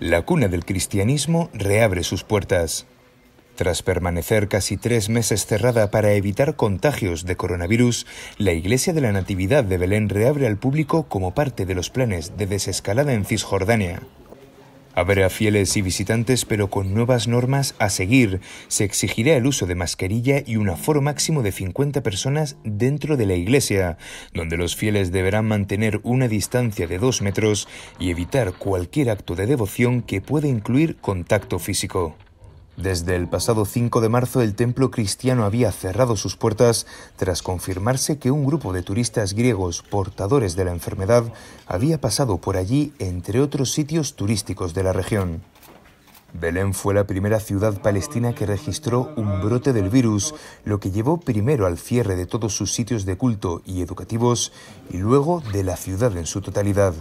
la cuna del cristianismo reabre sus puertas. Tras permanecer casi tres meses cerrada para evitar contagios de coronavirus, la Iglesia de la Natividad de Belén reabre al público como parte de los planes de desescalada en Cisjordania. Habrá fieles y visitantes, pero con nuevas normas a seguir. Se exigirá el uso de mascarilla y un aforo máximo de 50 personas dentro de la iglesia, donde los fieles deberán mantener una distancia de dos metros y evitar cualquier acto de devoción que pueda incluir contacto físico. Desde el pasado 5 de marzo el templo cristiano había cerrado sus puertas tras confirmarse que un grupo de turistas griegos portadores de la enfermedad había pasado por allí entre otros sitios turísticos de la región. Belén fue la primera ciudad palestina que registró un brote del virus, lo que llevó primero al cierre de todos sus sitios de culto y educativos y luego de la ciudad en su totalidad.